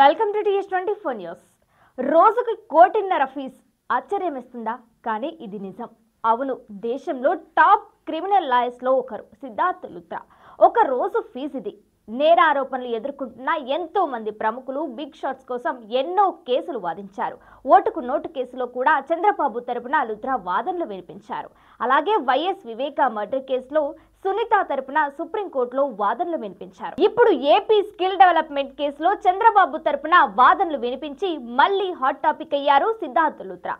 welcome to TS twenty four news రోజుకి కోటిన్నర fees ఆశ్చర్యమిస్తుందా కానీ ఇది నిజం అవును దేశంలో టాప్ క్రిమినల్ లాయర్స్లో ఒకరు సిద్ధార్థ్ లుత్రా ఒక రోజు ఫీజు ఇది నేర ఆరోపణలు ఎదుర్కొంటున్న ఎంతో మంది ప్రముఖులు బిగ్ షాట్స్ కోసం ఎన్నో కేసులు వాదించారు ఓటుకు నోటు కేసులో కూడా చంద్రబాబు తరపున లుద్రా వాదనలు వినిపించారు అలాగే వైఎస్ వివేకా మర్డర్ కేసులో సునీత తరపున సుప్రీంకోర్టులో వాదనలు వినిపించారు ఇప్పుడు ఏపీ స్కిల్ డెవలప్మెంట్ కేసులో చంద్రబాబు తరపున వాదనలు వినిపించి మళ్లీ హాట్ టాపిక్ అయ్యారు సిద్ధార్థ లుత్రా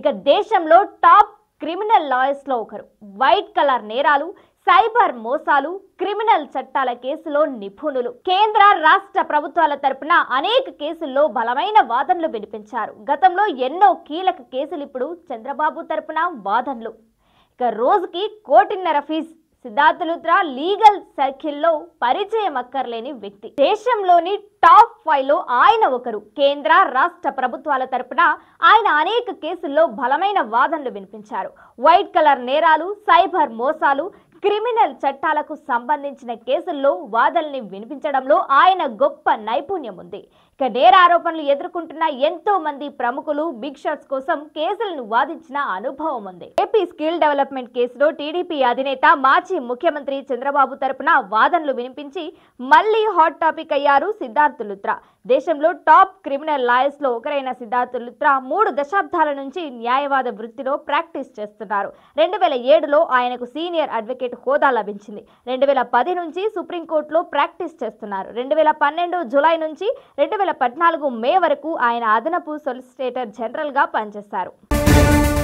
ఇక దేశంలో టాప్ క్రిమినల్ లో ఒకరు వైట్ కలర్ నేరాలు సైబర్ మోసాలు క్రిమినల్ చట్టాల కేసులో నిపుణులు కేంద్ర రాష్ట్ర ప్రభుత్వాల తరపున అనేక కేసుల్లో బలమైన వాదనలు వినిపించారు గతంలో ఎన్నో కీలక కేసులు ఇప్పుడు చంద్రబాబు తరపున వాదనలు ఇక రోజుకి కోటిన్నర ఫీజు సిద్ధార్థ లుత్రా లీగల్ సర్కిల్లో పరిచయం అక్కర్లేని వ్యక్తి దేశంలోని టాప్ ఫైవ్ లో ఆయన ఒకరు కేంద్ర రాష్ట్ర ప్రభుత్వాల తరపున ఆయన అనేక కేసుల్లో బలమైన వాదనలు వినిపించారు వైట్ కలర్ నేరాలు సైబర్ మోసాలు క్రిమినల్ చట్టాలకు సంబంధించిన కేసుల్లో వాదల్ని వినిపించడంలో ఆయన గొప్ప నైపుణ్యం ఉంది ఇక నేర ఆరోపణలు ఎదుర్కొంటున్న ఎంతో మంది ప్రముఖులు బిగ్ షాట్స్ కోసం కేసులను వాదించిన అనుభవం ఉంది ఏపీ స్కిల్ డెవలప్మెంట్ కేసులో టీడీపీ అధినేత మాజీ ముఖ్యమంత్రి చంద్రబాబు తరపున వాదనలు వినిపించి మళ్లీ హాట్ టాపిక్ అయ్యారు సిద్ధార్థ్ లుత్రా దేశంలో టాప్ క్రిమినల్ లాయర్స్ లో ఒకరైన సిద్ధార్థ్ లుత్రా మూడు దశాబ్దాల నుంచి న్యాయవాద వృత్తిలో ప్రాక్టీస్ చేస్తున్నారు రెండు వేల ఏడులో ఆయనకు సీనియర్ అడ్వకేట్ అడ్వకేట్ హోదా లభించింది రెండు వేల పది నుంచి సుప్రీంకోర్టులో ప్రాక్టీస్ చేస్తున్నారు రెండు వేల పన్నెండు జులై నుంచి రెండు వేల పద్నాలుగు మే వరకు ఆయన అదనపు సొలిసిటేటర్ జనరల్గా పనిచేస్తారు